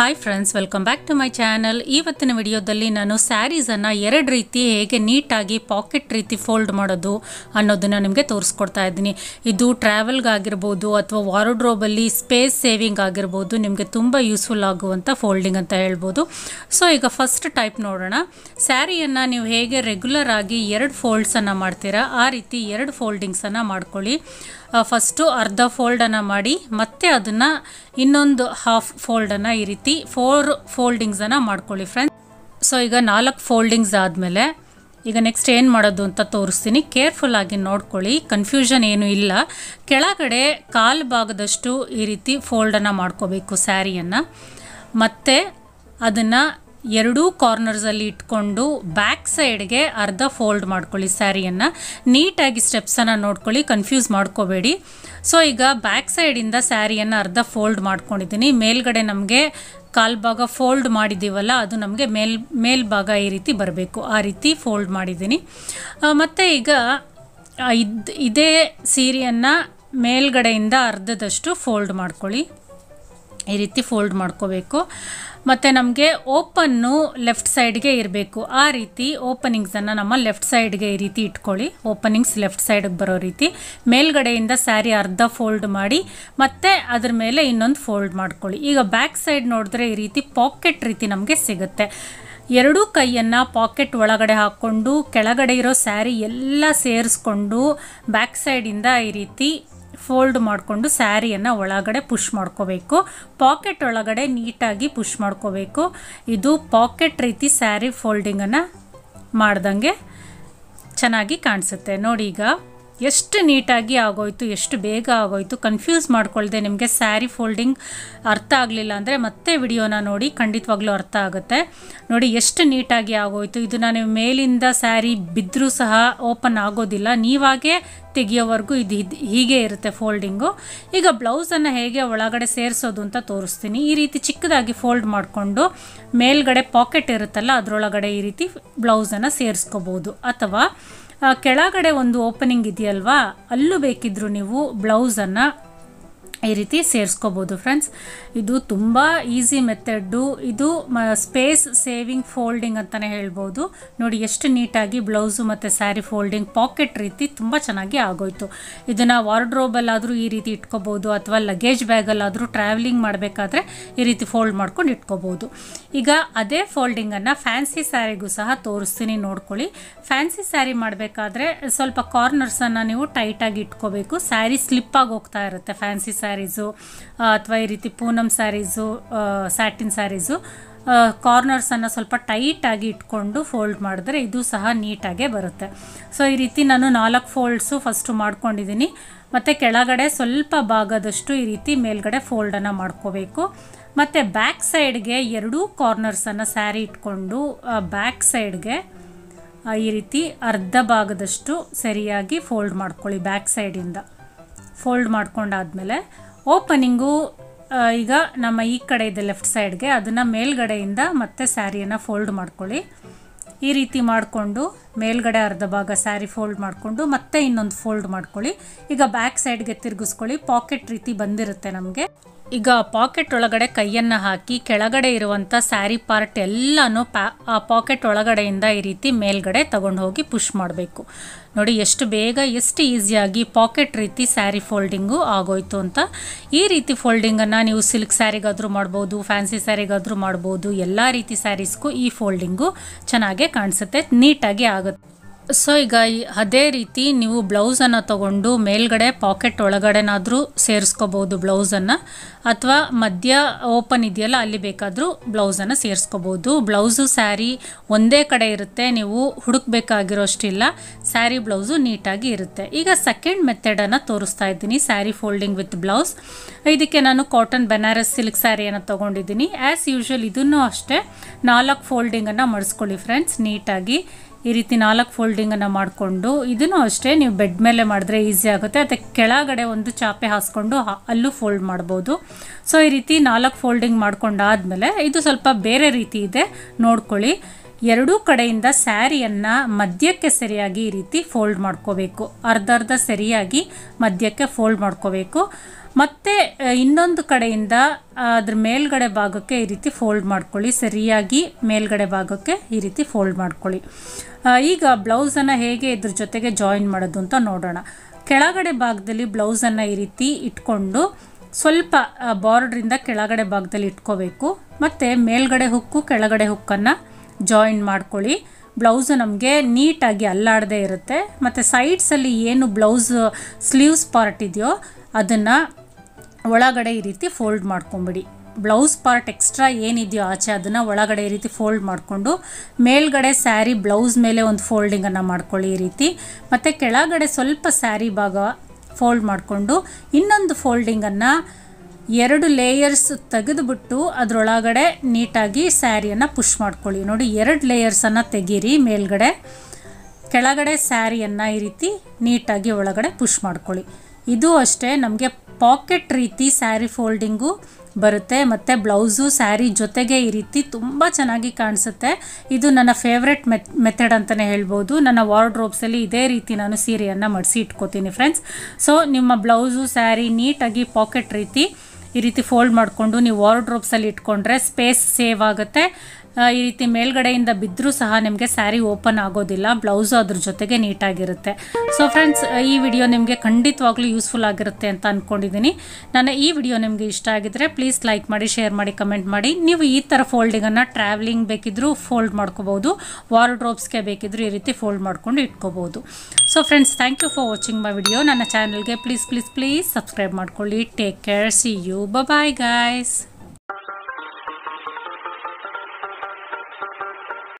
hi friends welcome back to my channel ಇವತ್ತಿನ ವಿಡಿಯೋದಲ್ಲಿ ನಾನು ಸ್ಯಾರೀಸನ್ನು ಎರಡು ರೀತಿ ಹೇಗೆ ನೀಟಾಗಿ ಪಾಕೆಟ್ ರೀತಿ ಫೋಲ್ಡ್ ಮಾಡೋದು ಅನ್ನೋದನ್ನು ನಿಮಗೆ ತೋರಿಸ್ಕೊಡ್ತಾ ಇದ್ದೀನಿ ಇದು ಟ್ರಾವೆಲ್ಗಾಗಿರ್ಬೋದು ಅಥವಾ ವಾರ್ಡ್ರೋಬಲ್ಲಿ ಸ್ಪೇಸ್ ಸೇವಿಂಗ್ ಆಗಿರ್ಬೋದು ನಿಮಗೆ ತುಂಬ ಯೂಸ್ಫುಲ್ ಆಗುವಂಥ ಫೋಲ್ಡಿಂಗ್ ಅಂತ ಹೇಳ್ಬೋದು ಸೊ ಈಗ ಫಸ್ಟ್ ಟೈಪ್ ನೋಡೋಣ ಸ್ಯಾರಿಯನ್ನು ನೀವು ಹೇಗೆ ರೆಗ್ಯುಲರ್ ಆಗಿ ಎರಡು ಫೋಲ್ಡ್ಸನ್ನು ಮಾಡ್ತೀರಾ ಆ ರೀತಿ ಎರಡು ಫೋಲ್ಡಿಂಗ್ಸನ್ನು ಮಾಡ್ಕೊಳ್ಳಿ ಫಸ್ಟು uh, ಅರ್ಧ ಫೋಲ್ಡನ್ನು ಮಾಡಿ ಮತ್ತೆ ಅದನ್ನು ಇನ್ನೊಂದು ಹಾಫ್ ಫೋಲ್ಡನ್ನು ಈ ರೀತಿ ಫೋರ್ ಫೋಲ್ಡಿಂಗ್ಸನ್ನು ಮಾಡ್ಕೊಳ್ಳಿ ಫ್ರೆಂಡ್ಸ್ ಸೊ ಈಗ ನಾಲ್ಕು ಫೋಲ್ಡಿಂಗ್ಸ್ ಆದಮೇಲೆ ಈಗ ನೆಕ್ಸ್ಟ್ ಏನು ಮಾಡೋದು ಅಂತ ತೋರಿಸ್ತೀನಿ ಕೇರ್ಫುಲ್ಲಾಗಿ ನೋಡ್ಕೊಳ್ಳಿ ಕನ್ಫ್ಯೂಷನ್ ಏನೂ ಇಲ್ಲ ಕೆಳಗಡೆ ಕಾಲು ಭಾಗದಷ್ಟು ಈ ರೀತಿ ಫೋಲ್ಡನ್ನು ಮಾಡ್ಕೋಬೇಕು ಸ್ಯಾರಿಯನ್ನು ಮತ್ತು ಅದನ್ನು ಎರಡೂ ಕಾರ್ನರ್ಸಲ್ಲಿ ಇಟ್ಕೊಂಡು ಬ್ಯಾಕ್ ಸೈಡ್ಗೆ ಅರ್ಧ ಫೋಲ್ಡ್ ಮಾಡ್ಕೊಳ್ಳಿ ಸ್ಯಾರಿಯನ್ನು ನೀಟಾಗಿ ಸ್ಟೆಪ್ಸನ್ನು ನೋಡ್ಕೊಳ್ಳಿ ಕನ್ಫ್ಯೂಸ್ ಮಾಡ್ಕೋಬೇಡಿ ಸೊ ಈಗ ಬ್ಯಾಕ್ ಸೈಡಿಂದ ಸ್ಯಾರಿಯನ್ನು ಅರ್ಧ ಫೋಲ್ಡ್ ಮಾಡ್ಕೊಂಡಿದ್ದೀನಿ ಮೇಲ್ಗಡೆ ನಮಗೆ ಭಾಗ ಫೋಲ್ಡ್ ಮಾಡಿದ್ದೀವಲ್ಲ ಅದು ನಮಗೆ ಮೇಲ್ ಮೇಲ್ಭಾಗ ಈ ರೀತಿ ಬರಬೇಕು ಆ ರೀತಿ ಫೋಲ್ಡ್ ಮಾಡಿದ್ದೀನಿ ಮತ್ತು ಈಗ ಇದು ಇದೇ ಸೀರೆಯನ್ನು ಮೇಲ್ಗಡೆಯಿಂದ ಅರ್ಧದಷ್ಟು ಫೋಲ್ಡ್ ಮಾಡ್ಕೊಳ್ಳಿ ಈ ರೀತಿ ಫೋಲ್ಡ್ ಮಾಡ್ಕೋಬೇಕು ಮತ್ತು ನಮಗೆ ಓಪನ್ನು ಲೆಫ್ಟ್ ಸೈಡ್ಗೆ ಇರಬೇಕು ಆ ರೀತಿ ಓಪನಿಂಗ್ಸನ್ನು ನಮ್ಮ ಲೆಫ್ಟ್ ಸೈಡ್ಗೆ ಈ ರೀತಿ ಇಟ್ಕೊಳ್ಳಿ ಓಪನಿಂಗ್ಸ್ ಲೆಫ್ಟ್ ಸೈಡಿಗೆ ಬರೋ ರೀತಿ ಮೇಲ್ಗಡೆಯಿಂದ ಸ್ಯಾರಿ ಅರ್ಧ ಫೋಲ್ಡ್ ಮಾಡಿ ಮತ್ತು ಅದ್ರ ಮೇಲೆ ಇನ್ನೊಂದು ಫೋಲ್ಡ್ ಮಾಡ್ಕೊಳ್ಳಿ ಈಗ ಬ್ಯಾಕ್ ಸೈಡ್ ನೋಡಿದ್ರೆ ಈ ರೀತಿ ಪಾಕೆಟ್ ರೀತಿ ನಮಗೆ ಸಿಗುತ್ತೆ ಎರಡೂ ಕೈಯನ್ನು ಪಾಕೆಟ್ ಒಳಗಡೆ ಹಾಕ್ಕೊಂಡು ಕೆಳಗಡೆ ಇರೋ ಸ್ಯಾರಿ ಎಲ್ಲ ಸೇರಿಸ್ಕೊಂಡು ಬ್ಯಾಕ್ ಸೈಡಿಂದ ಈ ರೀತಿ ಫೋಲ್ಡ್ ಮಾಡಿಕೊಂಡು ಸ್ಯಾರಿಯನ್ನು ಒಳಗಡೆ ಪುಷ್ ಮಾಡ್ಕೋಬೇಕು ಪಾಕೆಟ್ ಒಳಗಡೆ ನೀಟಾಗಿ ಪುಷ್ ಮಾಡ್ಕೋಬೇಕು ಇದು ಪಾಕೆಟ್ ರೀತಿ ಸ್ಯಾರಿ ಫೋಲ್ಡಿಂಗನ್ನು ಮಾಡ್ದಂಗೆ ಚೆನ್ನಾಗಿ ಕಾಣಿಸುತ್ತೆ ನೋಡಿ ಈಗ ಎಷ್ಟು ನೀಟಾಗಿ ಆಗೋಯ್ತು ಎಷ್ಟು ಬೇಗ ಆಗೋಯ್ತು ಕನ್ಫ್ಯೂಸ್ ಮಾಡ್ಕೊಳ್ಳ್ದೆ ನಿಮಗೆ ಸ್ಯಾರಿ ಫೋಲ್ಡಿಂಗ್ ಅರ್ಥ ಆಗಲಿಲ್ಲ ಅಂದರೆ ಮತ್ತೆ ವಿಡಿಯೋನ ನೋಡಿ ಖಂಡಿತವಾಗ್ಲೂ ಅರ್ಥ ಆಗುತ್ತೆ ನೋಡಿ ಎಷ್ಟು ನೀಟಾಗಿ ಆಗೋಯ್ತು ಇದು ನೀವು ಮೇಲಿಂದ ಸ್ಯಾರಿ ಬಿದ್ದರೂ ಸಹ ಓಪನ್ ಆಗೋದಿಲ್ಲ ನೀವಾಗೇ ತೆಗೆಯೋವರೆಗೂ ಇದು ಹೀಗೆ ಇರುತ್ತೆ ಫೋಲ್ಡಿಂಗು ಈಗ ಬ್ಲೌಸನ್ನು ಹೇಗೆ ಒಳಗಡೆ ಸೇರಿಸೋದು ಅಂತ ತೋರಿಸ್ತೀನಿ ಈ ರೀತಿ ಚಿಕ್ಕದಾಗಿ ಫೋಲ್ಡ್ ಮಾಡಿಕೊಂಡು ಮೇಲ್ಗಡೆ ಪಾಕೆಟ್ ಇರುತ್ತಲ್ಲ ಅದರೊಳಗಡೆ ಈ ರೀತಿ ಬ್ಲೌಸನ್ನು ಸೇರಿಸ್ಕೋಬೋದು ಅಥವಾ ಕೆಳಗಡೆ ಒಂದು ಓಪನಿಂಗ್ ಇದೆಯಲ್ವಾ ಅಲ್ಲೂ ಬೇಕಿದ್ರು ನೀವು ಬ್ಲೌಸನ್ನು ಈ ರೀತಿ ಸೇರಿಸ್ಕೋಬೋದು ಫ್ರೆಂಡ್ಸ್ ಇದು ತುಂಬ ಈಸಿ ಮೆಥಡ್ಡು ಇದು ಮ ಸ್ಪೇಸ್ ಸೇವಿಂಗ್ ಫೋಲ್ಡಿಂಗ್ ಅಂತಲೇ ಹೇಳ್ಬೋದು ನೋಡಿ ಎಷ್ಟು ನೀಟಾಗಿ ಬ್ಲೌಸು ಮತ್ತು ಸ್ಯಾರಿ ಫೋಲ್ಡಿಂಗ್ ಪಾಕೆಟ್ ರೀತಿ ತುಂಬ ಚೆನ್ನಾಗಿ ಆಗೋಯ್ತು ಇದನ್ನು ವಾರ್ಡ್ರೋಬಲ್ಲಾದರೂ ಈ ರೀತಿ ಇಟ್ಕೋಬೋದು ಅಥವಾ ಲಗೇಜ್ ಬ್ಯಾಗಲ್ಲಾದರೂ ಟ್ರಾವೆಲಿಂಗ್ ಮಾಡಬೇಕಾದ್ರೆ ಈ ರೀತಿ ಫೋಲ್ಡ್ ಮಾಡ್ಕೊಂಡು ಇಟ್ಕೋಬೋದು ಈಗ ಅದೇ ಫೋಲ್ಡಿಂಗನ್ನು ಫ್ಯಾನ್ಸಿ ಸ್ಯಾರಿಗೂ ಸಹ ತೋರಿಸ್ತೀನಿ ನೋಡ್ಕೊಳ್ಳಿ ಫ್ಯಾನ್ಸಿ ಸ್ಯಾರಿ ಮಾಡಬೇಕಾದ್ರೆ ಸ್ವಲ್ಪ ಕಾರ್ನರ್ಸನ್ನು ನೀವು ಟೈಟಾಗಿ ಇಟ್ಕೋಬೇಕು ಸ್ಯಾರಿ ಸ್ಲಿಪ್ಪಾಗಿ ಹೋಗ್ತಾ ಇರುತ್ತೆ ಫ್ಯಾನ್ಸಿ ಸ್ಯಾರಿ ಸ್ಯಾರೀಸು ಅಥವಾ ಈ ರೀತಿ ಪೂನಮ್ ಸ್ಯಾರೀಸು ಸ್ಯಾಟಿನ್ ಸ್ಯಾರೀಸು ಕಾರ್ನರ್ಸನ್ನು ಸ್ವಲ್ಪ ಟೈಟಾಗಿ ಇಟ್ಕೊಂಡು ಫೋಲ್ಡ್ ಮಾಡಿದ್ರೆ ಇದು ಸಹ ನೀಟಾಗೇ ಬರುತ್ತೆ ಸೊ ಈ ರೀತಿ ನಾನು ನಾಲ್ಕು ಫೋಲ್ಡ್ಸು ಫಸ್ಟು ಮಾಡ್ಕೊಂಡಿದ್ದೀನಿ ಮತ್ತು ಕೆಳಗಡೆ ಸ್ವಲ್ಪ ಭಾಗದಷ್ಟು ಈ ರೀತಿ ಮೇಲ್ಗಡೆ ಫೋಲ್ಡನ್ನು ಮಾಡ್ಕೋಬೇಕು ಮತ್ತು ಬ್ಯಾಕ್ ಸೈಡ್ಗೆ ಎರಡೂ ಕಾರ್ನರ್ಸನ್ನು ಸ್ಯಾರಿ ಇಟ್ಕೊಂಡು ಬ್ಯಾಕ್ ಸೈಡ್ಗೆ ಈ ರೀತಿ ಅರ್ಧ ಭಾಗದಷ್ಟು ಸರಿಯಾಗಿ ಫೋಲ್ಡ್ ಮಾಡ್ಕೊಳ್ಳಿ ಬ್ಯಾಕ್ ಸೈಡಿಂದ ಫೋಲ್ಡ್ ಮಾಡ್ಕೊಂಡಾದಮೇಲೆ ಓಪನಿಂಗು ಈಗ ನಮ್ಮ ಈ ಕಡೆ ಇದೆ ಲೆಫ್ಟ್ ಸೈಡ್ಗೆ ಅದನ್ನು ಮೇಲ್ಗಡೆಯಿಂದ ಮತ್ತೆ ಸ್ಯಾರಿಯನ್ನು ಫೋಲ್ಡ್ ಮಾಡ್ಕೊಳ್ಳಿ ಈ ರೀತಿ ಮಾಡಿಕೊಂಡು ಮೇಲ್ಗಡೆ ಅರ್ಧ ಭಾಗ ಸ್ಯಾರಿ ಫೋಲ್ಡ್ ಮಾಡಿಕೊಂಡು ಮತ್ತೆ ಇನ್ನೊಂದು ಫೋಲ್ಡ್ ಮಾಡ್ಕೊಳ್ಳಿ ಈಗ ಬ್ಯಾಕ್ ಸೈಡ್ಗೆ ತಿರುಗಿಸ್ಕೊಳ್ಳಿ ಪಾಕೆಟ್ ರೀತಿ ಬಂದಿರುತ್ತೆ ನಮಗೆ ಈಗ ಪಾಕೆಟ್ ಒಳಗಡೆ ಕೈಯನ್ನು ಹಾಕಿ ಕೆಳಗಡೆ ಇರುವಂಥ ಸ್ಯಾರಿ ಪಾರ್ಟ್ ಎಲ್ಲನೂ ಪ್ಯಾ ಆ ಪಾಕೆಟ್ ಒಳಗಡೆಯಿಂದ ಈ ರೀತಿ ಮೇಲ್ಗಡೆ ತಗೊಂಡು ಹೋಗಿ ಪುಷ್ ಮಾಡಬೇಕು ನೋಡಿ ಎಷ್ಟು ಬೇಗ ಎಷ್ಟು ಈಸಿಯಾಗಿ ಪಾಕೆಟ್ ರೀತಿ ಸ್ಯಾರಿ ಫೋಲ್ಡಿಂಗು ಆಗೋಯ್ತು ಅಂತ ಈ ರೀತಿ ಫೋಲ್ಡಿಂಗನ್ನು ನೀವು ಸಿಲ್ಕ್ ಸ್ಯಾರಿಗಾದರೂ ಮಾಡ್ಬೋದು ಫ್ಯಾನ್ಸಿ ಸ್ಯಾರಿಗಾದರೂ ಮಾಡ್ಬೋದು ಎಲ್ಲ ರೀತಿ ಸ್ಯಾರೀಸ್ಗೂ ಈ ಫೋಲ್ಡಿಂಗು ಚೆನ್ನಾಗೇ ಕಾಣಿಸುತ್ತೆ ನೀಟಾಗಿ ಆಗುತ್ತೆ ಸೊ ಈಗ ಅದೇ ರೀತಿ ನೀವು ಬ್ಲೌಸನ್ನು ತಗೊಂಡು ಮೇಲ್ಗಡೆ ಪಾಕೆಟ್ ಒಳಗಡೆನಾದರೂ ಸೇರಿಸ್ಕೋಬೋದು ಬ್ಲೌಸನ್ನು ಅಥವಾ ಮಧ್ಯ ಓಪನ್ ಇದೆಯಲ್ಲ ಅಲ್ಲಿ ಬೇಕಾದರೂ ಬ್ಲೌಸನ್ನು ಸೇರಿಸ್ಕೋಬೋದು ಬ್ಲೌಸು ಸ್ಯಾರಿ ಒಂದೇ ಕಡೆ ಇರುತ್ತೆ ನೀವು ಹುಡುಕ್ಬೇಕಾಗಿರೋಷ್ಟಿಲ್ಲ ಸ್ಯಾರಿ ಬ್ಲೌಸು ನೀಟಾಗಿ ಇರುತ್ತೆ ಈಗ ಸೆಕೆಂಡ್ ಮೆಥಡನ್ನು ತೋರಿಸ್ತಾ ಇದ್ದೀನಿ ಸ್ಯಾರಿ ಫೋಲ್ಡಿಂಗ್ ವಿತ್ ಬ್ಲೌಸ್ ಇದಕ್ಕೆ ನಾನು ಕಾಟನ್ ಬನಾರಸ್ ಸಿಲ್ಕ್ ಸ್ಯಾರಿಯನ್ನು ತೊಗೊಂಡಿದ್ದೀನಿ ಆ್ಯಸ್ ಯೂಶ್ವಲ್ ಇದನ್ನು ಅಷ್ಟೇ ನಾಲ್ಕು ಫೋಲ್ಡಿಂಗನ್ನು ಮಾಡಿಸ್ಕೊಳ್ಳಿ ಫ್ರೆಂಡ್ಸ್ ನೀಟಾಗಿ ಈ ರೀತಿ ನಾಲ್ಕು ಫೋಲ್ಡಿಂಗನ್ನು ಮಾಡಿಕೊಂಡು ಇದನ್ನು ಅಷ್ಟೇ ನೀವು ಬೆಡ್ ಮೇಲೆ ಮಾಡಿದ್ರೆ ಈಸಿ ಆಗುತ್ತೆ ಅದಕ್ಕೆ ಕೆಳಗಡೆ ಒಂದು ಚಾಪೆ ಹಾಸ್ಕೊಂಡು ಅಲ್ಲೂ ಫೋಲ್ಡ್ ಮಾಡ್ಬೋದು ಸೊ ಈ ರೀತಿ ನಾಲ್ಕು ಫೋಲ್ಡಿಂಗ್ ಮಾಡ್ಕೊಂಡಾದಮೇಲೆ ಇದು ಸ್ವಲ್ಪ ಬೇರೆ ರೀತಿ ಇದೆ ನೋಡ್ಕೊಳ್ಳಿ ಎರಡೂ ಕಡೆಯಿಂದ ಸ್ಯಾರಿಯನ್ನು ಮಧ್ಯಕ್ಕೆ ಸರಿಯಾಗಿ ಈ ರೀತಿ ಫೋಲ್ಡ್ ಮಾಡ್ಕೋಬೇಕು ಅರ್ಧ ಅರ್ಧ ಸರಿಯಾಗಿ ಮಧ್ಯಕ್ಕೆ ಫೋಲ್ಡ್ ಮಾಡ್ಕೋಬೇಕು ಮತ್ತು ಇನ್ನೊಂದು ಕಡೆಯಿಂದ ಅದ್ರ ಮೇಲ್ಗಡೆ ಭಾಗಕ್ಕೆ ಈ ರೀತಿ ಫೋಲ್ಡ್ ಮಾಡ್ಕೊಳ್ಳಿ ಸರಿಯಾಗಿ ಮೇಲ್ಗಡೆ ಭಾಗಕ್ಕೆ ಈ ರೀತಿ ಫೋಲ್ಡ್ ಮಾಡ್ಕೊಳ್ಳಿ ಈಗ ಬ್ಲೌಸನ್ನು ಹೇಗೆ ಇದ್ರ ಜೊತೆಗೆ ಜಾಯಿನ್ ಮಾಡೋದು ಅಂತ ನೋಡೋಣ ಕೆಳಗಡೆ ಭಾಗದಲ್ಲಿ ಬ್ಲೌಸನ್ನು ಈ ರೀತಿ ಇಟ್ಕೊಂಡು ಸ್ವಲ್ಪ ಬಾರ್ಡ್ರಿಂದ ಕೆಳಗಡೆ ಭಾಗದಲ್ಲಿ ಇಟ್ಕೋಬೇಕು ಮತ್ತು ಮೇಲ್ಗಡೆ ಹುಕ್ಕು ಕೆಳಗಡೆ ಹುಕ್ಕನ್ನು ಜಾಯಿನ್ ಮಾಡ್ಕೊಳ್ಳಿ ಬ್ಲೌಸು ನಮಗೆ ನೀಟಾಗಿ ಅಲ್ಲಾಡದೇ ಇರುತ್ತೆ ಮತ್ತು ಸೈಡ್ಸಲ್ಲಿ ಏನು ಬ್ಲೌಸ್ ಸ್ಲೀವ್ಸ್ ಪಾರ್ಟ್ ಇದೆಯೋ ಅದನ್ನು ಒಳಗಡೆ ಈ ರೀತಿ ಫೋಲ್ಡ್ ಮಾಡ್ಕೊಂಬಿಡಿ ಬ್ಲೌಸ್ ಪಾರ್ಟ್ ಎಕ್ಸ್ಟ್ರಾ ಏನಿದೆಯೋ ಆಚೆ ಅದನ್ನು ಒಳಗಡೆ ಈ ರೀತಿ ಫೋಲ್ಡ್ ಮಾಡಿಕೊಂಡು ಮೇಲ್ಗಡೆ ಸ್ಯಾರಿ ಬ್ಲೌಸ್ ಮೇಲೆ ಒಂದು ಫೋಲ್ಡಿಂಗನ್ನು ಮಾಡ್ಕೊಳ್ಳಿ ಈ ರೀತಿ ಮತ್ತು ಕೆಳಗಡೆ ಸ್ವಲ್ಪ ಸ್ಯಾರಿ ಭಾಗ ಫೋಲ್ಡ್ ಮಾಡಿಕೊಂಡು ಇನ್ನೊಂದು ಫೋಲ್ಡಿಂಗನ್ನು ಎರಡು ಲೇಯರ್ಸ್ ತೆಗೆದುಬಿಟ್ಟು ಅದರೊಳಗಡೆ ನೀಟಾಗಿ ಸ್ಯಾರಿಯನ್ನು ಪುಷ್ ಮಾಡ್ಕೊಳ್ಳಿ ನೋಡಿ ಎರಡು ಲೇಯರ್ಸನ್ನು ತೆಗೀರಿ ಮೇಲ್ಗಡೆ ಕೆಳಗಡೆ ಸ್ಯಾರಿಯನ್ನು ಈ ರೀತಿ ನೀಟಾಗಿ ಒಳಗಡೆ ಪುಷ್ ಮಾಡ್ಕೊಳ್ಳಿ ಇದು ಅಷ್ಟೇ ನಮಗೆ ಪಾಕೆಟ್ ರೀತಿ ಸ್ಯಾರಿ ಫೋಲ್ಡಿಂಗು ಬರುತ್ತೆ ಮತ್ತು ಬ್ಲೌಸು ಸ್ಯಾರಿ ಜೊತೆಗೆ ಈ ರೀತಿ ತುಂಬ ಚೆನ್ನಾಗಿ ಕಾಣಿಸುತ್ತೆ ಇದು ನನ್ನ ಫೇವ್ರೆಟ್ ಮೆತ್ ಮೆಥಡ್ ಅಂತಲೇ ಹೇಳ್ಬೋದು ನನ್ನ ವಾರ್ಡ್ರೋಬ್ಸಲ್ಲಿ ಇದೇ ರೀತಿ ನಾನು ಸೀರೆಯನ್ನು ಮಡಿಸಿ ಇಟ್ಕೋತೀನಿ ಫ್ರೆಂಡ್ಸ್ ಸೊ ನಿಮ್ಮ ಬ್ಲೌಸು ಸ್ಯಾರಿ ನೀಟಾಗಿ ಪಾಕೆಟ್ ರೀತಿ ಈ ರೀತಿ ಫೋಲ್ಡ್ ಮಾಡಿಕೊಂಡು ನೀವು ವಾರ್ಡ್ರೋಬ್ಸಲ್ಲಿ ಇಟ್ಕೊಂಡ್ರೆ ಸ್ಪೇಸ್ ಸೇವ್ ಆಗುತ್ತೆ ಈ ರೀತಿ ಮೇಲ್ಗಡೆಯಿಂದ ಬಿದ್ದರೂ ಸಹ ನಿಮಗೆ ಸ್ಯಾರಿ ಓಪನ್ ಆಗೋದಿಲ್ಲ ಬ್ಲೌಸು ಅದ್ರ ಜೊತೆಗೆ ನೀಟಾಗಿರುತ್ತೆ ಸೊ ಫ್ರೆಂಡ್ಸ್ ಈ ವಿಡಿಯೋ ನಿಮಗೆ ಖಂಡಿತವಾಗ್ಲೂ ಯೂಸ್ಫುಲ್ ಆಗಿರುತ್ತೆ ಅಂತ ಅಂದ್ಕೊಂಡಿದ್ದೀನಿ ನಾನು ಈ ವಿಡಿಯೋ ನಿಮಗೆ ಇಷ್ಟ ಆಗಿದ್ರೆ ಪ್ಲೀಸ್ ಲೈಕ್ ಮಾಡಿ ಶೇರ್ ಮಾಡಿ ಕಮೆಂಟ್ ಮಾಡಿ ನೀವು ಈ ಥರ ಫೋಲ್ಡಿಂಗನ್ನು ಟ್ರಾವೆಲಿಂಗ್ ಬೇಕಿದ್ದರೂ ಫೋಲ್ಡ್ ಮಾಡ್ಕೋಬೋದು ವಾರ್ಡ್ರೋಬ್ಸ್ಗೆ ಬೇಕಿದ್ದರೂ ಈ ರೀತಿ ಫೋಲ್ಡ್ ಮಾಡ್ಕೊಂಡು ಇಟ್ಕೋಬೋದು so friends thank you for watching my video ನನ್ನ ಚಾನಲ್ಗೆ ಪ್ಲೀಸ್ ಪ್ಲೀಸ್ ಪ್ಲೀಸ್ ಸಬ್ಸ್ಕ್ರೈಬ್ ಮಾಡ್ಕೊಳ್ಳಿ take care see you bye guys